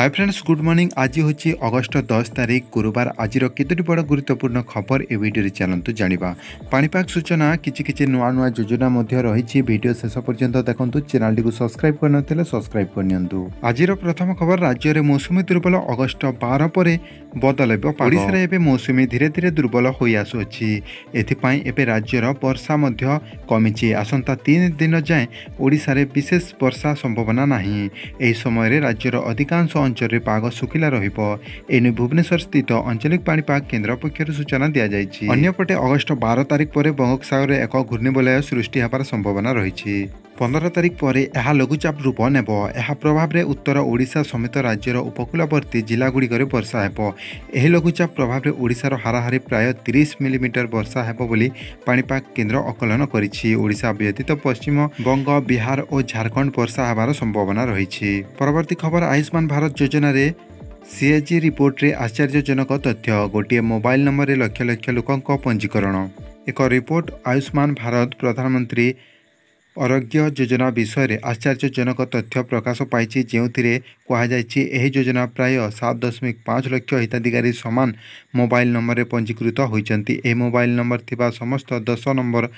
hi friends good morning আজি হচ্ছে August দশ তারিখ গুরুবার আজির কেতোটি বড় গুরুত্বপূর্ণ খবর এ ভিডিওরে চালু জাঁয়া পাপাগ সূচনা কিছু কিছু নয় নয় যোজনা মধ্যে রয়েছে ভিডিও শেষ পর্যন্ত দেখুন চ্যানেলটি সবসক্রাইব করে নথিলে সবসক্রাইব করে নিউ আজির প্রথম খবর রাজ্যের মৌসুমী দুর্বল অগস্ট বার পরে বদলব ওড়শার এবে মৌসুমী ধীরে ধীরে দুর্বল হয়ে আসুছি এথিপাই এবে রাজ্যের বর্ষা মধ্য কমিছে আসন্তা তিন দিন যায় ওড়শার বিশেষ বর্ষা সম্ভাবনা না এই সময় রাজ্যের অধিকাংশ ଅଞ୍ଚଳରେ ପାଗ ଶୁଖିଲା ରହିବ ଏନେଇ ଭୁବନେଶ୍ୱର ସ୍ଥିତ ଆଞ୍ଚଳିକ ପାଣିପାଗ କେନ୍ଦ୍ର ପକ୍ଷରୁ ସୂଚନା ଦିଆଯାଇଛି ଅନ୍ୟପଟେ ଅଗଷ୍ଟ ବାର ତାରିଖ ପରେ ବଙ୍ଗୋପସାଗରରେ ଏକ ଘୂର୍ଣ୍ଣିବଲୟ ସୃଷ୍ଟି ହେବାର ସମ୍ଭାବନା ରହିଛି ପନ୍ଦର ତାରିଖ ପରେ ଏହା ଲଘୁଚାପ ରୂପ ନେବ ଏହା ପ୍ରଭାବରେ ଉତ୍ତର ଓଡ଼ିଶା ସମେତ ରାଜ୍ୟର ଉପକୂଳବର୍ତ୍ତୀ ଜିଲ୍ଲାଗୁଡ଼ିକରେ ବର୍ଷା ହେବ ଏହି ଲଘୁଚାପ ପ୍ରଭାବରେ ଓଡ଼ିଶାର ହାରାହାରି ପ୍ରାୟ ତିରିଶ ମିଲିମିଟର ବର୍ଷା ହେବ ବୋଲି ପାଣିପାଗ କେନ୍ଦ୍ର ଆକଳନ କରିଛି ଓଡ଼ିଶା ବ୍ୟତୀତ ପଶ୍ଚିମବଙ୍ଗ ବିହାର ଓ ଝାଡ଼ଖଣ୍ଡ ବର୍ଷା ହେବାର ସମ୍ଭାବନା ରହିଛି ପରବର୍ତ୍ତୀ ଖବର ଆୟୁଷ୍ମାନ ଭାରତ ଯୋଜନାରେ ସିଏଜି ରିପୋର୍ଟରେ ଆଶ୍ଚର୍ଯ୍ୟଜନକ ତଥ୍ୟ ଗୋଟିଏ ମୋବାଇଲ ନମ୍ବରରେ ଲକ୍ଷ ଲକ୍ଷ ଲୋକଙ୍କ ପଞ୍ଜୀକରଣ ଏକ ରିପୋର୍ଟ ଆୟୁଷ୍ମାନ ଭାରତ ପ୍ରଧାନମନ୍ତ୍ରୀ ଅରୋଗ୍ୟ ଯୋଜନା ବିଷୟରେ ଆଶ୍ଚର୍ଯ୍ୟଜନକ ତଥ୍ୟ ପ୍ରକାଶ ପାଇଛି ଯେଉଁଥିରେ କୁହାଯାଇଛି ଏହି ଯୋଜନା ପ୍ରାୟ ସାତ ଦଶମିକ ପାଞ୍ଚ ଲକ୍ଷ ହିତାଧିକାରୀ ସମାନ ମୋବାଇଲ ନମ୍ବରରେ ପଞ୍ଜୀକୃତ ହୋଇଛନ୍ତି ଏହି ମୋବାଇଲ ନମ୍ବର ଥିବା ସମସ୍ତ ଦଶ ନମ୍ବର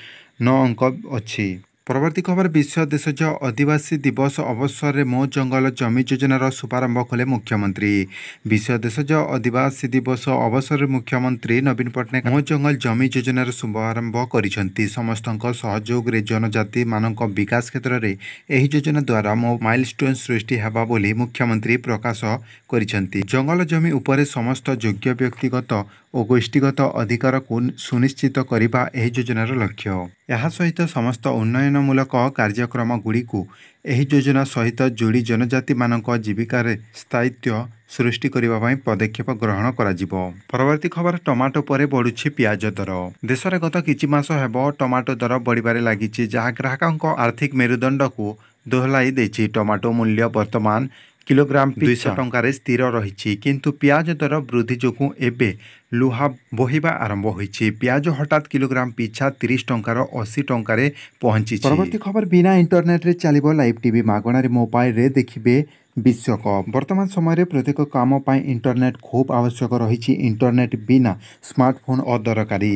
ନଅ ଅଙ୍କ ଅଛି ପରବର୍ତ୍ତୀ ଖବର ବିଶ୍ୱ ଦେଶଜ ଅଧିବାସୀ ଦିବସ ଅବସରରେ ମୋ ଜଙ୍ଗଲ ଜମି ଯୋଜନାର ଶୁଭାରମ୍ଭ କଲେ ମୁଖ୍ୟମନ୍ତ୍ରୀ ବିଶ୍ୱ ଦେଶଜ ଅଧିବାସୀ ଦିବସ ଅବସରରେ ମୁଖ୍ୟମନ୍ତ୍ରୀ ନବୀନ ପଟ୍ଟନାୟକ ମୋ ଜଙ୍ଗଲ ଜମି ଯୋଜନାର ଶୁଭାରମ୍ଭ କରିଛନ୍ତି ସମସ୍ତଙ୍କ ସହଯୋଗରେ ଜନଜାତିମାନଙ୍କ ବିକାଶ କ୍ଷେତ୍ରରେ ଏହି ଯୋଜନା ଦ୍ୱାରା ମୋ ମାଇଲ୍ ଷ୍ଟୋନ୍ ସୃଷ୍ଟି ହେବ ବୋଲି ମୁଖ୍ୟମନ୍ତ୍ରୀ ପ୍ରକାଶ କରିଛନ୍ତି ଜଙ୍ଗଲ ଜମି ଉପରେ ସମସ୍ତ ଯୋଗ୍ୟ ବ୍ୟକ୍ତିଗତ ଓ ଗୋଷ୍ଠୀଗତ ଅଧିକାରକୁ ସୁନିଶ୍ଚିତ କରିବା ଏହି ଯୋଜନାର ଲକ୍ଷ୍ୟ ଏହା ସହିତ ସମସ୍ତ ଉନ୍ନୟନ ଉନ୍ନୟନମୂଳକ କାର୍ଯ୍ୟକ୍ରମଗୁଡ଼ିକୁ ଏହି ଯୋଜନା ସହିତ ଯୋଡ଼ି ଜନଜାତିମାନଙ୍କ ଜୀବିକାରେ ସ୍ଥାୟିତ୍ୱ ସୃଷ୍ଟି କରିବା ପାଇଁ ପଦକ୍ଷେପ ଗ୍ରହଣ କରାଯିବ ପରବର୍ତ୍ତୀ ଖବର ଟମାଟୋ ପରେ ବଢ଼ୁଛି ପିଆଜ ଦର ଦେଶରେ ଗତ କିଛି ମାସ ହେବ ଟମାଟୋ ଦର ବଢ଼ିବାରେ ଲାଗିଛି ଯାହା ଗ୍ରାହକଙ୍କ ଆର୍ଥିକ ମେରୁଦଣ୍ଡକୁ ଦୋହଲାଇ ଦେଇଛି ଟମାଟୋ ମୂଲ୍ୟ ବର୍ତ୍ତମାନ କିଲୋଗ୍ରାମ ଦୁଇଶହ ଟଙ୍କାରେ ସ୍ଥିର ରହିଛି କିନ୍ତୁ ପିଆଜ ଦର ବୃଦ୍ଧି ଯୋଗୁଁ ଏବେ ଲୁହା ବୋହିବା ଆରମ୍ଭ ହୋଇଛି ପିଆଜ ହଠାତ୍ କିଲୋଗ୍ରାମ ପିଛା ତିରିଶ ଟଙ୍କାର ଅଶୀ ଟଙ୍କାରେ ପହଞ୍ଚିଛି ପରବର୍ତ୍ତୀ ଖବର ବିନା ଇଣ୍ଟରନେଟ୍ରେ ଚାଲିବ ଲାଇଭ୍ ଟିଭି ମାଗଣାରେ ମୋବାଇଲରେ ଦେଖିବେ ବିଶ୍ୱକପ୍ ବର୍ତ୍ତମାନ ସମୟରେ ପ୍ରତ୍ୟେକ କାମ ପାଇଁ ଇଣ୍ଟରନେଟ୍ ଖୁବ୍ ଆବଶ୍ୟକ ରହିଛି ଇଣ୍ଟରନେଟ୍ ବିନା ସ୍ମାର୍ଟଫୋନ୍ ଅଦରକାରୀ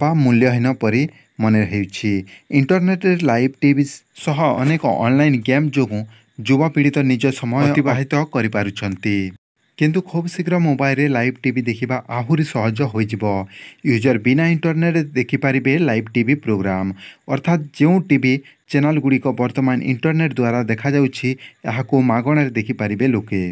ବା ମୂଲ୍ୟହୀନ ପରି ମନେ ହେଉଛି ଇଣ୍ଟରନେଟ୍ରେ ଲାଇଭ୍ ଟିଭି ସହ ଅନେକ ଅନଲାଇନ୍ ଗେମ୍ ଯୋଗୁଁ ଯୁବପିଢ଼ି ତ ନିଜ ସମୟ ଅତିବାହିତ କରିପାରୁଛନ୍ତି କିନ୍ତୁ ଖୁବ୍ ଶୀଘ୍ର ମୋବାଇଲରେ ଲାଇଭ୍ ଟିଭି ଦେଖିବା ଆହୁରି ସହଜ ହୋଇଯିବ ୟୁଜର ବିନା ଇଣ୍ଟରନେଟ୍ ଦେଖିପାରିବେ ଲାଇଭ୍ ଟିଭି ପ୍ରୋଗ୍ରାମ୍ ଅର୍ଥାତ୍ ଯେଉଁ ଟିଭି ଚ୍ୟାନେଲ୍ ଗୁଡ଼ିକ ବର୍ତ୍ତମାନ ଇଣ୍ଟରନେଟ୍ ଦ୍ୱାରା ଦେଖାଯାଉଛି ଏହାକୁ ମାଗଣାରେ ଦେଖିପାରିବେ ଲୋକେ